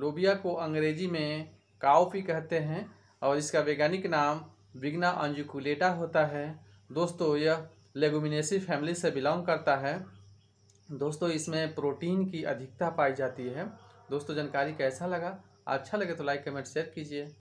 लोबिया को अंग्रेजी में काउफी कहते हैं और इसका वैज्ञानिक नाम विग्ना अंजुकुलेटा होता है दोस्तों यह लेगुमिनेसी फैमिली से बिलोंग करता है दोस्तों इसमें प्रोटीन की अधिकता पाई जाती है दोस्तों जानकारी कैसा लगा अच्छा लगे तो लाइक कमेंट शेयर कीजिए